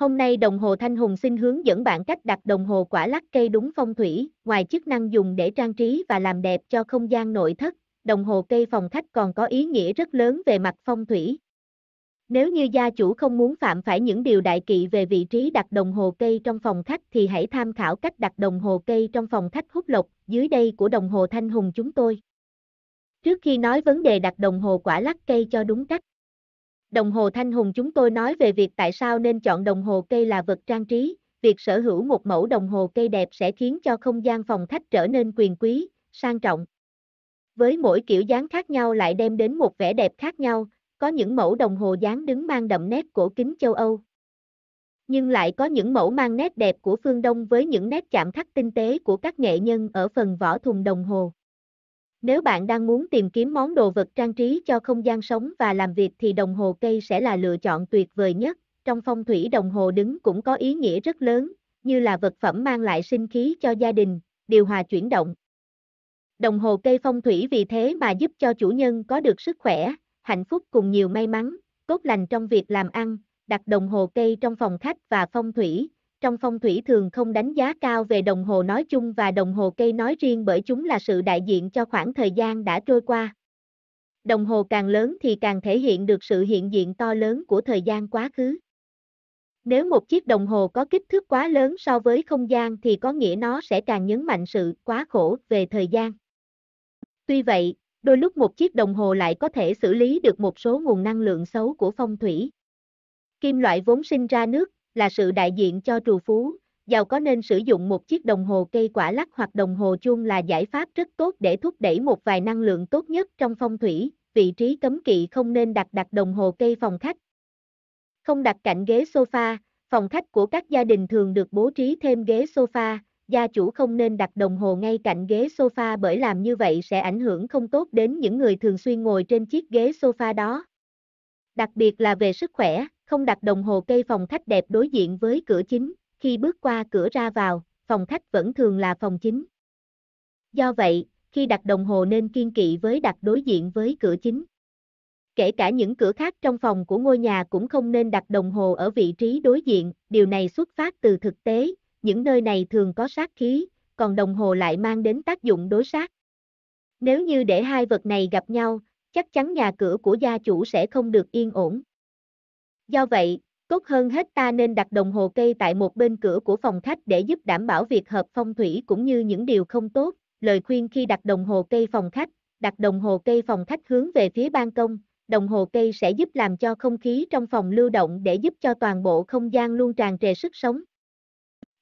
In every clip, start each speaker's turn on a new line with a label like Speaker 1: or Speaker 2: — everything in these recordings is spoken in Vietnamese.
Speaker 1: Hôm nay đồng hồ Thanh Hùng xin hướng dẫn bạn cách đặt đồng hồ quả lắc cây đúng phong thủy, ngoài chức năng dùng để trang trí và làm đẹp cho không gian nội thất, đồng hồ cây phòng khách còn có ý nghĩa rất lớn về mặt phong thủy. Nếu như gia chủ không muốn phạm phải những điều đại kỵ về vị trí đặt đồng hồ cây trong phòng khách thì hãy tham khảo cách đặt đồng hồ cây trong phòng khách hút lộc dưới đây của đồng hồ Thanh Hùng chúng tôi. Trước khi nói vấn đề đặt đồng hồ quả lắc cây cho đúng cách, Đồng hồ Thanh Hùng chúng tôi nói về việc tại sao nên chọn đồng hồ cây là vật trang trí, việc sở hữu một mẫu đồng hồ cây đẹp sẽ khiến cho không gian phòng khách trở nên quyền quý, sang trọng. Với mỗi kiểu dáng khác nhau lại đem đến một vẻ đẹp khác nhau, có những mẫu đồng hồ dáng đứng mang đậm nét cổ kính châu Âu. Nhưng lại có những mẫu mang nét đẹp của phương Đông với những nét chạm khắc tinh tế của các nghệ nhân ở phần vỏ thùng đồng hồ. Nếu bạn đang muốn tìm kiếm món đồ vật trang trí cho không gian sống và làm việc thì đồng hồ cây sẽ là lựa chọn tuyệt vời nhất. Trong phong thủy đồng hồ đứng cũng có ý nghĩa rất lớn, như là vật phẩm mang lại sinh khí cho gia đình, điều hòa chuyển động. Đồng hồ cây phong thủy vì thế mà giúp cho chủ nhân có được sức khỏe, hạnh phúc cùng nhiều may mắn, tốt lành trong việc làm ăn, đặt đồng hồ cây trong phòng khách và phong thủy, trong phong thủy thường không đánh giá cao về đồng hồ nói chung và đồng hồ cây nói riêng bởi chúng là sự đại diện cho khoảng thời gian đã trôi qua. Đồng hồ càng lớn thì càng thể hiện được sự hiện diện to lớn của thời gian quá khứ. Nếu một chiếc đồng hồ có kích thước quá lớn so với không gian thì có nghĩa nó sẽ càng nhấn mạnh sự quá khổ về thời gian. Tuy vậy, đôi lúc một chiếc đồng hồ lại có thể xử lý được một số nguồn năng lượng xấu của phong thủy. Kim loại vốn sinh ra nước, là sự đại diện cho trù phú, giàu có nên sử dụng một chiếc đồng hồ cây quả lắc hoặc đồng hồ chuông là giải pháp rất tốt để thúc đẩy một vài năng lượng tốt nhất trong phong thủy, vị trí cấm kỵ không nên đặt đặt đồng hồ cây phòng khách. Không đặt cạnh ghế sofa, phòng khách của các gia đình thường được bố trí thêm ghế sofa, gia chủ không nên đặt đồng hồ ngay cạnh ghế sofa bởi làm như vậy sẽ ảnh hưởng không tốt đến những người thường xuyên ngồi trên chiếc ghế sofa đó. Đặc biệt là về sức khỏe, không đặt đồng hồ cây phòng khách đẹp đối diện với cửa chính, khi bước qua cửa ra vào, phòng khách vẫn thường là phòng chính. Do vậy, khi đặt đồng hồ nên kiên kỵ với đặt đối diện với cửa chính. Kể cả những cửa khác trong phòng của ngôi nhà cũng không nên đặt đồng hồ ở vị trí đối diện, điều này xuất phát từ thực tế, những nơi này thường có sát khí, còn đồng hồ lại mang đến tác dụng đối sát. Nếu như để hai vật này gặp nhau, chắc chắn nhà cửa của gia chủ sẽ không được yên ổn. Do vậy, tốt hơn hết ta nên đặt đồng hồ cây tại một bên cửa của phòng khách để giúp đảm bảo việc hợp phong thủy cũng như những điều không tốt. Lời khuyên khi đặt đồng hồ cây phòng khách, đặt đồng hồ cây phòng khách hướng về phía ban công, đồng hồ cây sẽ giúp làm cho không khí trong phòng lưu động để giúp cho toàn bộ không gian luôn tràn trề sức sống.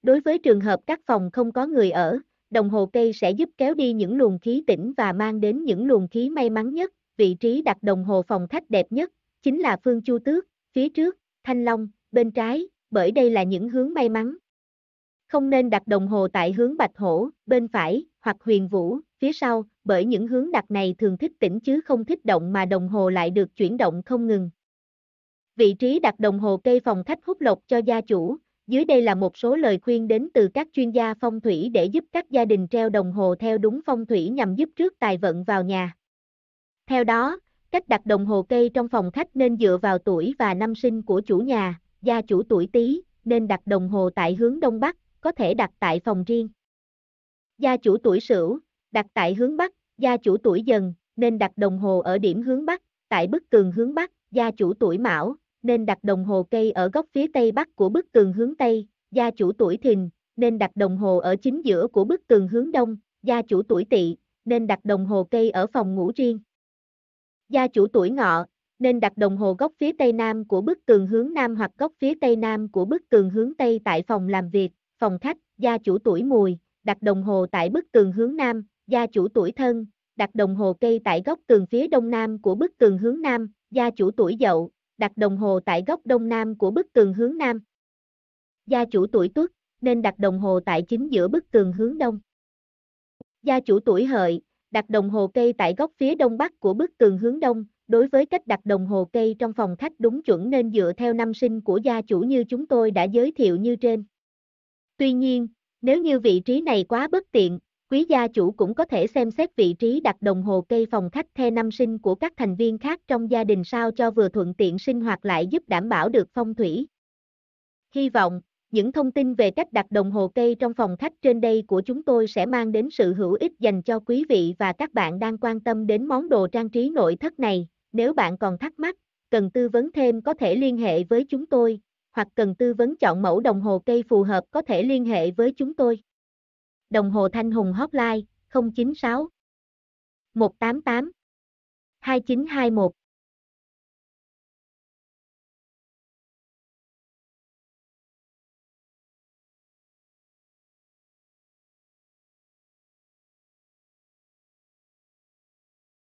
Speaker 1: Đối với trường hợp các phòng không có người ở, đồng hồ cây sẽ giúp kéo đi những luồng khí tĩnh và mang đến những luồng khí may mắn nhất, vị trí đặt đồng hồ phòng khách đẹp nhất, chính là phương chu tước, phía trước, thanh long, bên trái, bởi đây là những hướng may mắn. Không nên đặt đồng hồ tại hướng bạch hổ, bên phải, hoặc huyền vũ, phía sau, bởi những hướng đặt này thường thích tĩnh chứ không thích động mà đồng hồ lại được chuyển động không ngừng. Vị trí đặt đồng hồ cây phòng khách hút lộc cho gia chủ, dưới đây là một số lời khuyên đến từ các chuyên gia phong thủy để giúp các gia đình treo đồng hồ theo đúng phong thủy nhằm giúp trước tài vận vào nhà. Theo đó, Cách đặt đồng hồ cây trong phòng khách nên dựa vào tuổi và năm sinh của chủ nhà, gia chủ tuổi Tý nên đặt đồng hồ tại hướng đông bắc, có thể đặt tại phòng riêng. Gia chủ tuổi Sửu, đặt tại hướng bắc, gia chủ tuổi Dần nên đặt đồng hồ ở điểm hướng bắc, tại bức tường hướng bắc, gia chủ tuổi Mão nên đặt đồng hồ cây ở góc phía tây bắc của bức tường hướng tây, gia chủ tuổi Thìn nên đặt đồng hồ ở chính giữa của bức tường hướng đông, gia chủ tuổi Tỵ nên đặt đồng hồ cây ở phòng ngủ riêng. Gia chủ tuổi ngọ, nên đặt đồng hồ góc phía tây nam của bức tường hướng nam hoặc góc phía tây nam của bức tường hướng tây tại phòng làm việc, phòng khách, gia chủ tuổi mùi, đặt đồng hồ tại bức tường hướng nam, gia chủ tuổi thân, đặt đồng hồ cây tại góc tường phía đông nam của bức tường hướng nam, gia chủ tuổi dậu, đặt đồng hồ tại góc đông nam của bức tường hướng nam. Gia chủ tuổi tuất, nên đặt đồng hồ tại chính giữa bức tường hướng đông. Gia chủ tuổi hợi, đặt đồng hồ cây tại góc phía đông bắc của bức tường hướng đông, đối với cách đặt đồng hồ cây trong phòng khách đúng chuẩn nên dựa theo năm sinh của gia chủ như chúng tôi đã giới thiệu như trên. Tuy nhiên, nếu như vị trí này quá bất tiện, quý gia chủ cũng có thể xem xét vị trí đặt đồng hồ cây phòng khách theo năm sinh của các thành viên khác trong gia đình sao cho vừa thuận tiện sinh hoạt lại giúp đảm bảo được phong thủy. Hy vọng, những thông tin về cách đặt đồng hồ cây trong phòng khách trên đây của chúng tôi sẽ mang đến sự hữu ích dành cho quý vị và các bạn đang quan tâm đến món đồ trang trí nội thất này. Nếu bạn còn thắc mắc, cần tư vấn thêm có thể liên hệ với chúng tôi, hoặc cần tư vấn chọn mẫu đồng hồ cây phù hợp có thể liên hệ với chúng tôi. Đồng hồ Thanh Hùng Hotline 096 188 2921